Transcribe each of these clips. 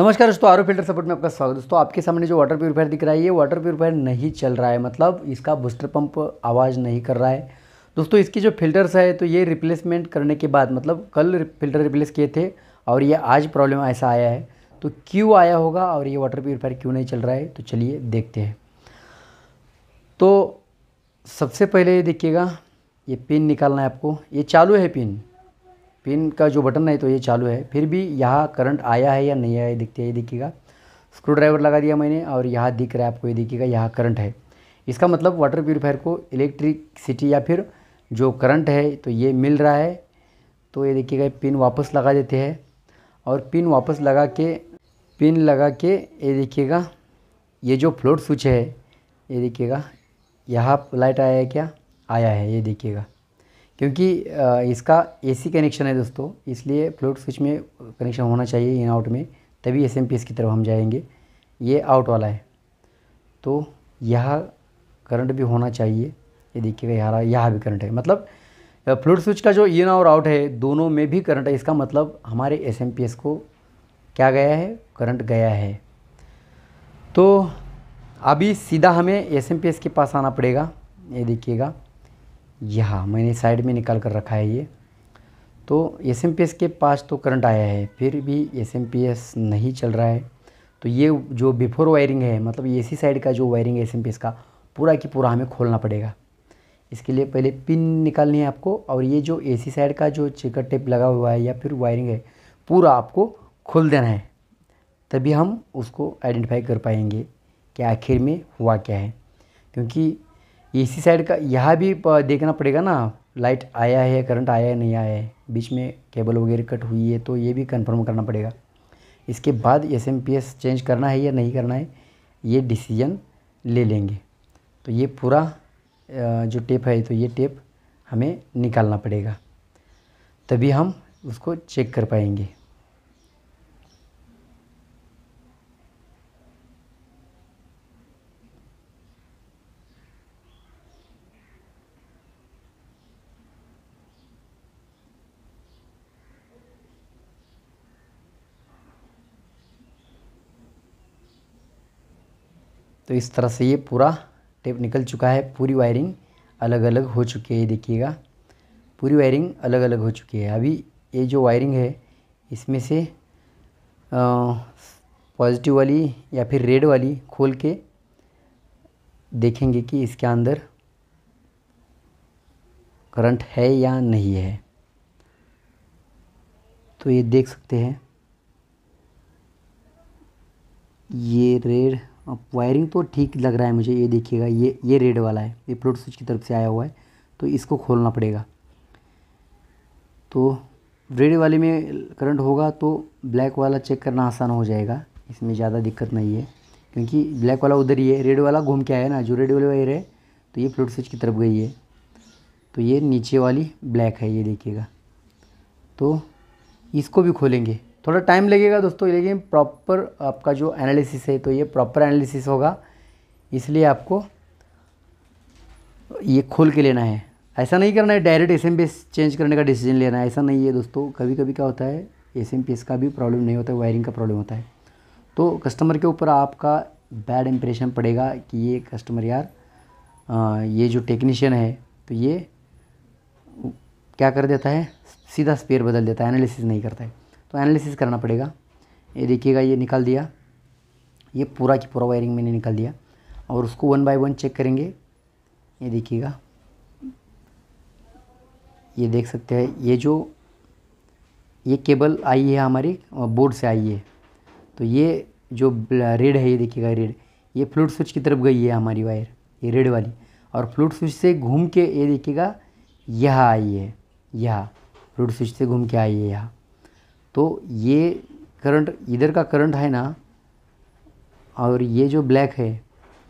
नमस्कार दोस्तों आरो फिल्टर सपोर्ट में आपका स्वागत दोस्तों आपके सामने जो वाटर प्योरीफायर दिख रहा है ये वाटर प्योरीफायर नहीं चल रहा है मतलब इसका बूस्टर पंप आवाज़ नहीं कर रहा है दोस्तों इसकी जो फिल्टर्स है तो ये रिप्लेसमेंट करने के बाद मतलब कल फिल्टर रिप्लेस किए थे और ये आज प्रॉब्लम ऐसा आया है तो क्यों आया होगा और ये वाटर प्योरीफायर क्यों नहीं चल रहा है तो चलिए देखते हैं तो सबसे पहले देखिएगा ये पिन निकालना है आपको ये चालू है पिन पिन का जो बटन है तो ये चालू है फिर भी यहाँ करंट आया है या नहीं आया दिखते ये दिखेगा स्क्रू ड्राइवर लगा दिया मैंने और यहाँ दिख रहा है आपको ये दिखेगा यहाँ करंट है इसका मतलब वाटर प्योरीफायर को इलेक्ट्रिकसिटी या फिर जो करंट है तो ये मिल रहा है तो ये देखिएगा पिन वापस लगा देते हैं और पिन वापस लगा के पिन लगा के ये देखिएगा ये जो फ्लोट स्विच है ये देखिएगा यहाँ लाइट आया है क्या आया है ये देखिएगा क्योंकि इसका एसी कनेक्शन है दोस्तों इसलिए फ्लोट स्विच में कनेक्शन होना चाहिए इन आउट में तभी एस की तरफ हम जाएंगे ये आउट वाला है तो यहाँ करंट भी होना चाहिए ये देखिएगा यहाँ यहाँ भी करंट है मतलब फ्लूट स्विच का जो इन और आउट है दोनों में भी करंट है इसका मतलब हमारे एस को क्या गया है करंट गया है तो अभी सीधा हमें एस के पास आना पड़ेगा ये देखिएगा यहाँ मैंने साइड में निकाल कर रखा है ये तो एस के पास तो करंट आया है फिर भी एस नहीं चल रहा है तो ये जो बिफोर वायरिंग है मतलब ए साइड का जो वायरिंग है एस का पूरा कि पूरा हमें खोलना पड़ेगा इसके लिए पहले पिन निकालनी है आपको और ये जो ए साइड का जो चेकर टेप लगा हुआ है या फिर वायरिंग है पूरा आपको खोल देना है तभी हम उसको आइडेंटिफाई कर पाएंगे कि आखिर में हुआ क्या है क्योंकि सी साइड का यहाँ भी देखना पड़ेगा ना लाइट आया है करंट आया है नहीं आया है बीच में केबल वगैरह कट हुई है तो ये भी कंफर्म करना पड़ेगा इसके बाद S M P S change करना है या नहीं करना है ये डिसीजन ले लेंगे तो ये पूरा जो टेप है तो ये टेप हमें निकालना पड़ेगा तभी हम उसको चेक कर पाएंगे तो इस तरह से ये पूरा टेप निकल चुका है पूरी वायरिंग अलग अलग हो चुकी है देखिएगा पूरी वायरिंग अलग अलग हो चुकी है अभी ये जो वायरिंग है इसमें से पॉजिटिव वाली या फिर रेड वाली खोल के देखेंगे कि इसके अंदर करंट है या नहीं है तो ये देख सकते हैं ये रेड अब वायरिंग तो ठीक लग रहा है मुझे ये देखिएगा ये ये रेड वाला है ये प्लोट स्विच की तरफ से आया हुआ है तो इसको खोलना पड़ेगा तो रेड वाले में करंट होगा तो ब्लैक वाला चेक करना आसान हो जाएगा इसमें ज़्यादा दिक्कत नहीं है क्योंकि ब्लैक वाला उधर ही है रेड वाला घूम के आया ना जो रेड वाले वायर है तो ये फ्लोट स्विच की तरफ गई है तो ये नीचे वाली ब्लैक है ये देखिएगा तो इसको भी खोलेंगे थोड़ा टाइम लगेगा दोस्तों लेकिन प्रॉपर आपका जो एनालिसिस है तो ये प्रॉपर एनालिसिस होगा इसलिए आपको ये खोल के लेना है ऐसा नहीं करना है डायरेक्ट एस एम चेंज करने का डिसीजन लेना है ऐसा नहीं है दोस्तों कभी कभी क्या होता है एस एम का भी प्रॉब्लम नहीं होता है वायरिंग का प्रॉब्लम होता है तो कस्टमर के ऊपर आपका बैड इम्प्रेशन पड़ेगा कि ये कस्टमर यार आ, ये जो टेक्नीशियन है तो ये क्या कर देता है सीधा स्पेयर बदल देता है एनालिसिस नहीं करता है तो एनालिसिस करना पड़ेगा ये देखिएगा ये निकाल दिया ये पूरा की पूरा वायरिंग मैंने निकाल दिया और उसको वन बाय वन चेक करेंगे ये देखिएगा ये देख सकते हैं ये जो ये केबल आई है हमारी बोर्ड से आई है तो ये जो रेड है ये देखिएगा रेड ये फ्लूट स्विच की तरफ गई है हमारी वायर ये रेड वाली और फ्लूट स्विच से घूम के ये देखिएगा यह आई है यह फ्लूट स्विच से घूम के आई है यहाँ तो ये करंट इधर का करंट है ना और ये जो ब्लैक है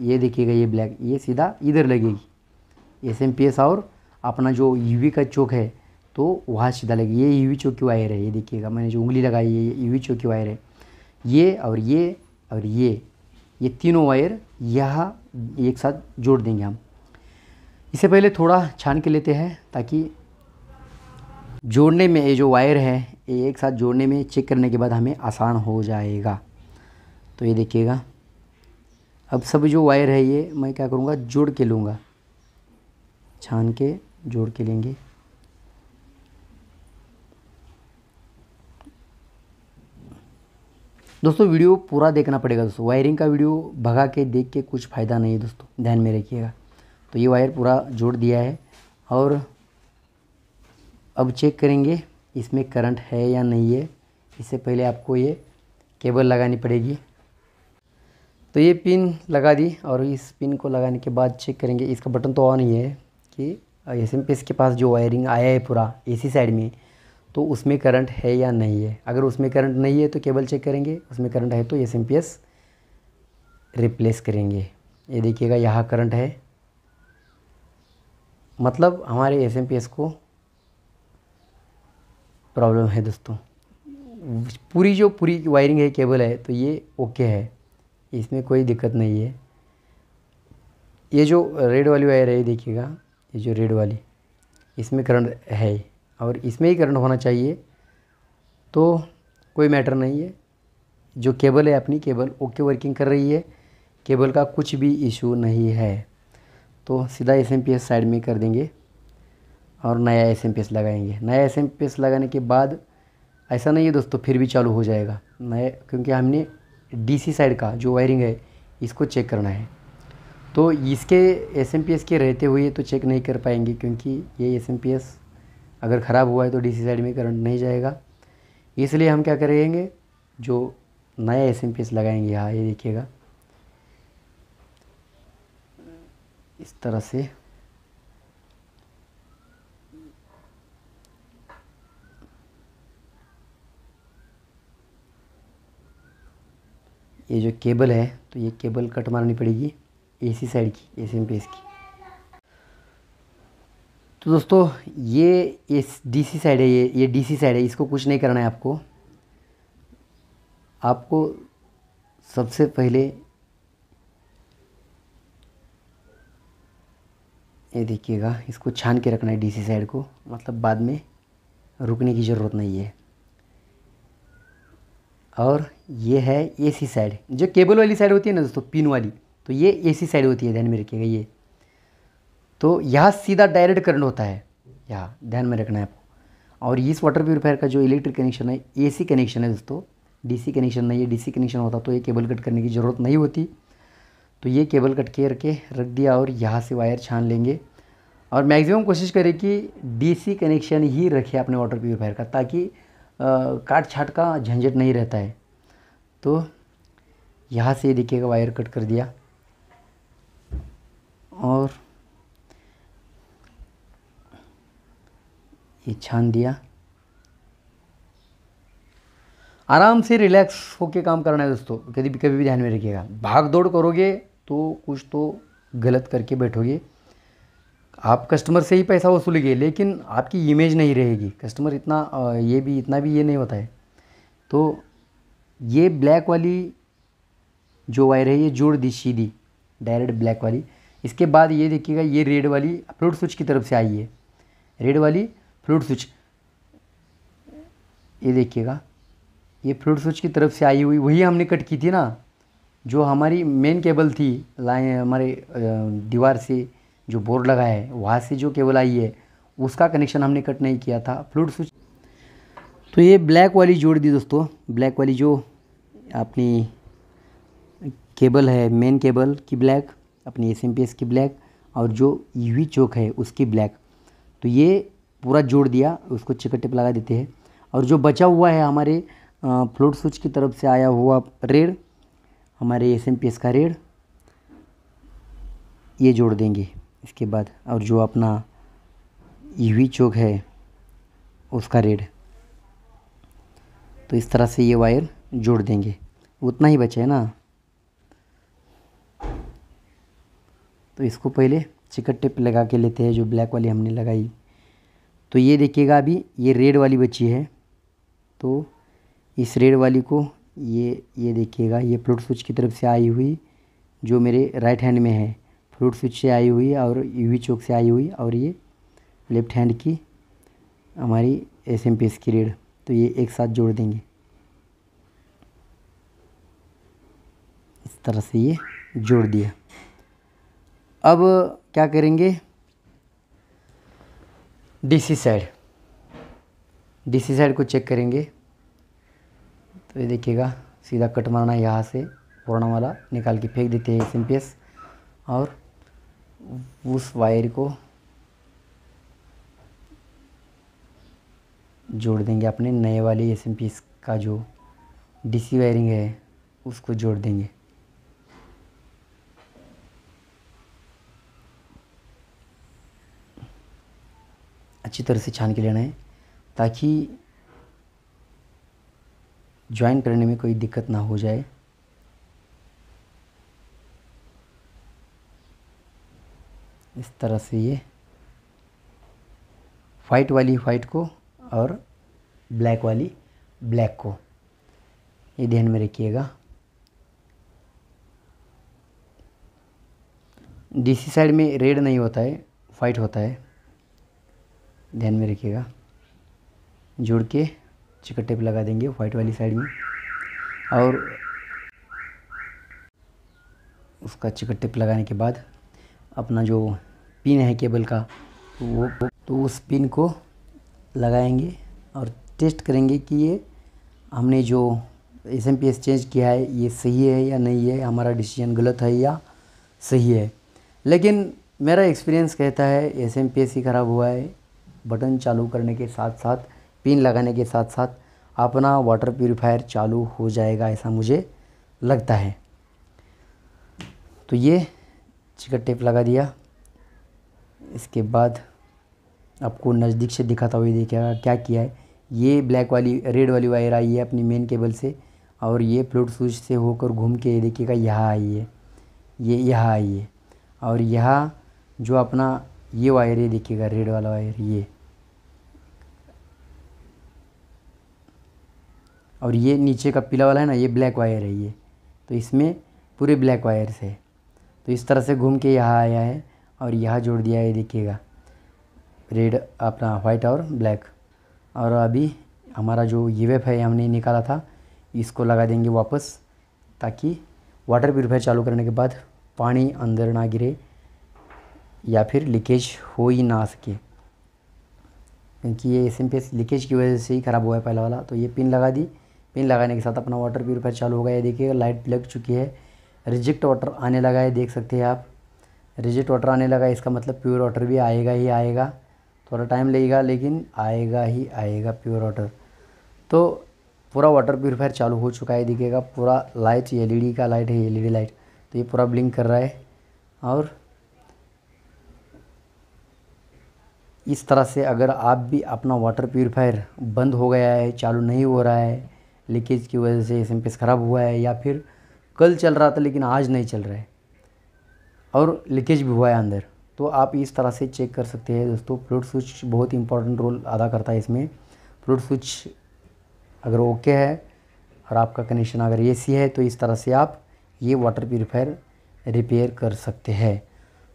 ये देखिएगा ये ब्लैक ये सीधा इधर लगेगी एस एम पी एस और अपना जो यूवी का चौक है तो वहाँ सीधा लगेगी ये यूवी चौक की वायर है ये देखिएगा मैंने जो उंगली लगाई है ये यूवी चौक की वायर है ये और ये और ये ये तीनों वायर यहाँ एक साथ जोड़ देंगे हम इससे पहले थोड़ा छान के लेते हैं ताकि जोड़ने में ये जो वायर है ये एक साथ जोड़ने में चेक करने के बाद हमें आसान हो जाएगा तो ये देखिएगा अब सब जो वायर है ये मैं क्या करूँगा जोड़ के लूँगा छान के जोड़ के लेंगे दोस्तों वीडियो पूरा देखना पड़ेगा दोस्तों वायरिंग का वीडियो भगा के देख के कुछ फ़ायदा नहीं है दोस्तों ध्यान में रखिएगा तो ये वायर पूरा जोड़ दिया है और अब चेक करेंगे इसमें करंट है या नहीं है इससे पहले आपको ये केबल लगानी पड़ेगी तो ये पिन लगा दी और इस पिन को लगाने के बाद चेक करेंगे इसका बटन तो ऑन ही है कि एस एम के पास जो वायरिंग आया है पूरा एसी साइड में तो उसमें करंट है या नहीं है अगर उसमें करंट नहीं है तो केबल चेक करेंगे उसमें करंट है तो एस एम रिप्लेस करेंगे ये देखिएगा यहाँ करंट है मतलब हमारे एस एम को प्रॉब्लम है दोस्तों पूरी जो पूरी वायरिंग है केबल है तो ये ओके है इसमें कोई दिक्कत नहीं है ये जो रेड वाली वायर है देखिएगा ये जो रेड वाली इसमें करंट है और इसमें ही करंट होना चाहिए तो कोई मैटर नहीं है जो केबल है अपनी केबल ओके वर्किंग कर रही है केबल का कुछ भी इशू नहीं है तो सीधा एस साइड में कर देंगे और नया एस एम एस लगाएंगे नया एस एम एस लगाने के बाद ऐसा नहीं है दोस्तों फिर भी चालू हो जाएगा नया क्योंकि हमने डीसी साइड का जो वायरिंग है इसको चेक करना है तो इसके एस एम पी एस के रहते हुए तो चेक नहीं कर पाएंगे क्योंकि ये एस एम पी एस अगर ख़राब हुआ है तो डी सी साइड में करंट नहीं जाएगा इसलिए हम क्या करेंगे जो नया एस एम पी एस लगाएंगे हाँ ये देखिएगा इस तरह से ये जो केबल है तो ये केबल कट मारनी पड़ेगी एसी साइड की एसी पेस की तो दोस्तों ये डी डीसी साइड है ये ये डीसी साइड है इसको कुछ नहीं करना है आपको आपको सबसे पहले ये देखिएगा इसको छान के रखना है डीसी साइड को मतलब बाद में रुकने की ज़रूरत नहीं है और ये है एसी साइड जो केबल वाली साइड होती है ना दोस्तों पिन वाली तो ये एसी साइड होती है ध्यान में रखिएगा ये तो यहाँ सीधा डायरेक्ट करंट होता है यहाँ ध्यान में रखना है आपको और इस वाटर प्योरीफायर का जो इलेक्ट्रिक कनेक्शन है एसी कनेक्शन है दोस्तों डीसी कनेक्शन नहीं है डीसी कनेक्शन होता तो ये केबल कट करने की ज़रूरत नहीं होती तो ये केबल कट के रखे रख दिया और यहाँ से वायर छान लेंगे और मैक्सिमम कोशिश करें कि डीसी कनेक्शन ही रखें अपने वाटर प्योरीफायर का ताकि काट छाट का झंझट नहीं रहता है तो यहाँ से देखिएगा वायर कट कर दिया और ये छान दिया आराम से रिलैक्स होके काम करना है दोस्तों कभी कभी भी ध्यान में रखिएगा भाग दौड़ करोगे तो कुछ तो गलत करके बैठोगे आप कस्टमर से ही पैसा वसूलेंगे लेकिन आपकी इमेज नहीं रहेगी कस्टमर इतना ये भी इतना भी ये नहीं होता है तो ये ब्लैक वाली जो वायर है ये जोड़ दी सीधी डायरेक्ट ब्लैक वाली इसके बाद ये देखिएगा ये रेड वाली फ्लूट स्विच की तरफ से आई है रेड वाली फ्लूट स्विच ये देखिएगा ये फ्लूट स्विच की तरफ से आई हुई वही हमने कट की थी ना जो हमारी मेन केबल थी लाइन हमारे दीवार से जो बोर्ड लगा है वहाँ से जो केबल आई है उसका कनेक्शन हमने कट नहीं किया था फ्लूड स्विच तो ये ब्लैक वाली जोड़ दी दोस्तों ब्लैक वाली जो अपनी केबल है मेन केबल की ब्लैक अपनी एस की ब्लैक और जो यू e चौक है उसकी ब्लैक तो ये पूरा जोड़ दिया उसको चिकट टिप लगा देते हैं और जो बचा हुआ है हमारे फ्लोट स्विच की तरफ से आया हुआ रेड हमारे एस का रेड ये जोड़ देंगे इसके बाद और जो अपना वी चौक है उसका रेड तो इस तरह से ये वायर जोड़ देंगे उतना ही बचा है ना तो इसको पहले चिकट टेप लगा के लेते हैं जो ब्लैक वाली हमने लगाई तो ये देखिएगा अभी ये रेड वाली बची है तो इस रेड वाली को ये ये देखिएगा ये प्लोट स्विच की तरफ से आई हुई जो मेरे राइट हैंड में है रूट स्विच से आई हुई और यूवी चौक से आई हुई और ये लेफ्ट हैंड की हमारी एस एम पी एस की रेड तो ये एक साथ जोड़ देंगे इस तरह से ये जोड़ दिया अब क्या करेंगे डीसी साइड डीसी साइड को चेक करेंगे तो ये देखिएगा सीधा कट मारना यहाँ से पुराना वाला निकाल के फेंक देते हैं एस और उस वायर को जोड़ देंगे अपने नए वाले एस एम पीस का जो डीसी वायरिंग है उसको जोड़ देंगे अच्छी तरह से छान के लेना है ताकि ज्वाइन करने में कोई दिक्कत ना हो जाए इस तरह से ये वाइट वाली वाइट को और ब्लैक वाली ब्लैक को ये ध्यान में रखिएगा डीसी साइड में रेड नहीं होता है वाइट होता है ध्यान में रखिएगा जोड़ के चिकट टेप लगा देंगे वाइट वाली साइड में और उसका चिकट टेप लगाने के बाद अपना जो पिन है केबल का वो तो उस पिन को लगाएंगे और टेस्ट करेंगे कि ये हमने जो S M P S change किया है ये सही है या नहीं है हमारा डिसीजन गलत है या सही है लेकिन मेरा एक्सपीरियंस कहता है एस एम पी एस ही ख़राब हुआ है बटन चालू करने के साथ साथ पिन लगाने के साथ साथ अपना वाटर प्योरीफायर चालू हो जाएगा ऐसा मुझे लगता है तो ये चिकट टेप लगा दिया इसके बाद आपको नज़दीक से दिखाता हुआ देखिएगा क्या किया है ये ब्लैक वाली रेड वाली वायर आई है अपनी मेन केबल से और ये फ्लोट स्विच से होकर घूम के देखिएगा यहाँ आई है ये यहाँ आई है और यहाँ जो अपना ये वायर है देखिएगा रेड वाला वायर ये और ये नीचे का पीला वाला है ना ये ब्लैक वायर है ये तो इसमें पूरे ब्लैक वायर्स है तो इस तरह से घूम के यहाँ आया है और यहाँ जोड़ दिया है देखिएगा रेड अपना वाइट और ब्लैक और अभी हमारा जो ये है हमने निकाला था इसको लगा देंगे वापस ताकि वाटर प्योरीफायर चालू करने के बाद पानी अंदर ना गिरे या फिर लीकेज हो ही ना सके क्योंकि ये S M P S leakage की वजह से ही ख़राब हुआ है पहला वाला तो ये पिन लगा दी पिन लगाने के साथ अपना वाटर प्योरीफायर चालू हो गया है देखिए लाइट लग चुकी है रिजेक्ट वाटर आने लगा है देख सकते हैं आप रिजिट वाटर आने लगा इसका मतलब प्योर वाटर भी आएगा ही आएगा थोड़ा टाइम लगेगा लेकिन आएगा ही आएगा प्योर वाटर तो पूरा वाटर प्योरीफायर चालू हो चुका है दिखेगा पूरा लाइट एलईडी e का लाइट है एलईडी लाइट e तो ये पूरा ब्लिंक कर रहा है और इस तरह से अगर आप भी अपना वाटर प्योरीफायर बंद हो गया है चालू नहीं हो रहा है लीकेज की वजह से एस ख़राब हुआ है या फिर कल चल रहा था लेकिन आज नहीं चल रहा है और लीकेज भी हुआ है अंदर तो आप इस तरह से चेक कर सकते हैं दोस्तों फ्लूड स्विच बहुत इंपॉर्टेंट रोल अदा करता है इसमें फ्लूड स्विच अगर ओके है और आपका कनेक्शन अगर एसी है तो इस तरह से आप ये वाटर प्योरीफायर रिपेयर कर सकते हैं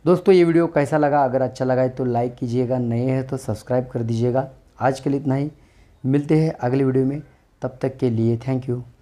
दोस्तों ये वीडियो कैसा लगा अगर अच्छा लगा है तो लाइक कीजिएगा नए हैं तो सब्सक्राइब कर दीजिएगा आज के लिए इतना ही मिलते हैं अगले वीडियो में तब तक के लिए थैंक यू